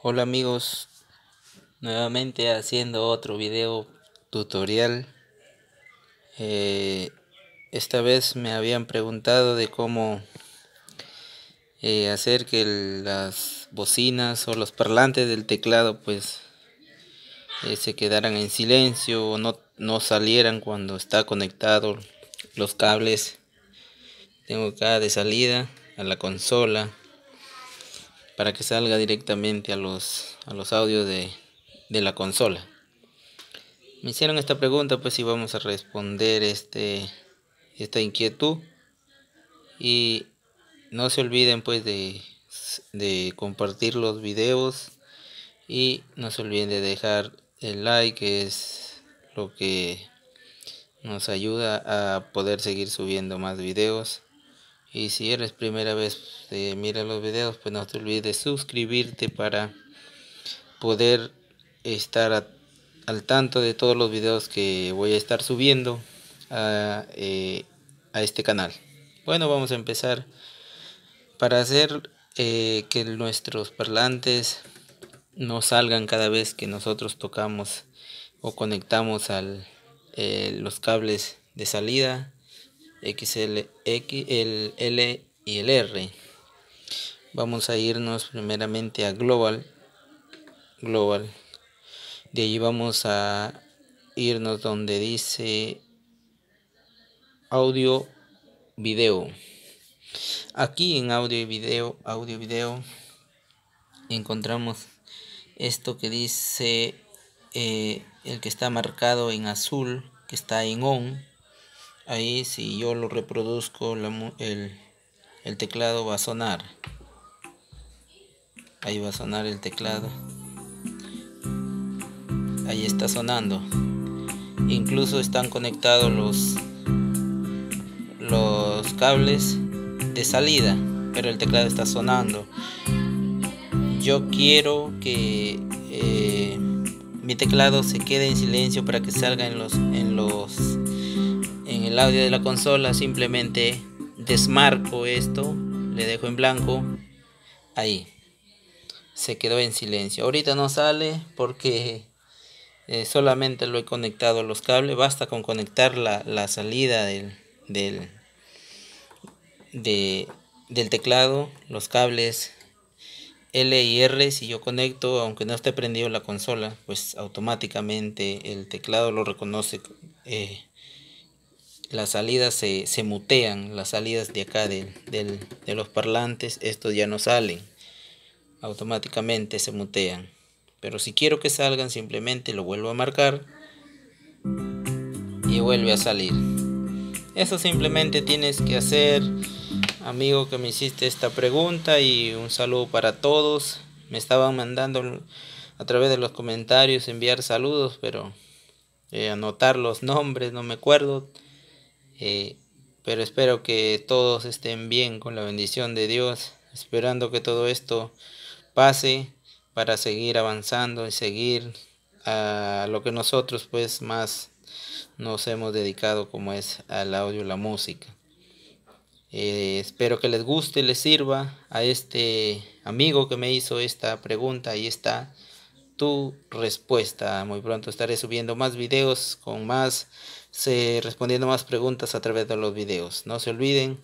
Hola amigos, nuevamente haciendo otro video tutorial. Eh, esta vez me habían preguntado de cómo eh, hacer que las bocinas o los parlantes del teclado pues eh, se quedaran en silencio o no, no salieran cuando está conectado los cables. Tengo acá de salida a la consola para que salga directamente a los, a los audios de, la consola. Me hicieron esta pregunta, pues si vamos a responder este, esta inquietud. Y no se olviden pues de, de compartir los videos y no se olviden de dejar el like, que es lo que nos ayuda a poder seguir subiendo más videos. Y si eres primera vez que mira los videos, pues no te olvides suscribirte para poder estar al tanto de todos los videos que voy a estar subiendo a, eh, este canal. Bueno, vamos a empezar para hacer eh, que nuestros parlantes no salgan cada vez que nosotros tocamos o conectamos al, eh, los cables de salida XL, X, el L y el R. Vamos a irnos primeramente a Global. Global. De allí vamos a irnos donde dice audio video. Aquí en audio video, audio video, encontramos esto que dice eh, el que está marcado en azul, que está en on ahí si yo lo reproduzco el, el teclado va a sonar ahí va a sonar el teclado ahí está sonando incluso están conectados los los cables de salida pero el teclado está sonando yo quiero que eh, mi teclado se quede en silencio para que salga los en los audio de la consola simplemente desmarco esto, le dejo en blanco, ahí, se quedó en silencio. Ahorita no sale porque eh, solamente lo he conectado a los cables, basta con conectar la, salida del, del, de, del teclado, los cables L y R, si yo conecto, aunque no esté prendido la consola, pues automáticamente el teclado lo reconoce eh, las salidas se, mutean, las salidas de acá de, los parlantes, estos ya no salen, automáticamente se mutean. Pero si quiero que salgan, simplemente lo vuelvo a marcar y vuelve a salir. Eso simplemente tienes que hacer, amigo que me hiciste esta pregunta y un saludo para todos. Me estaban mandando a través de los comentarios enviar saludos, pero eh, anotar los nombres, no me acuerdo. Eh, pero espero que todos estén bien con la bendición de Dios, esperando que todo esto pase para seguir avanzando y seguir a lo que nosotros pues más nos hemos dedicado como es al audio, la música. Eh, espero que les guste, y les sirva a este amigo que me hizo esta pregunta y está tu respuesta. Muy pronto estaré subiendo más videos con más, se respondiendo más preguntas a través de los videos. No se olviden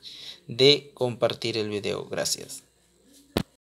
de compartir el video. Gracias.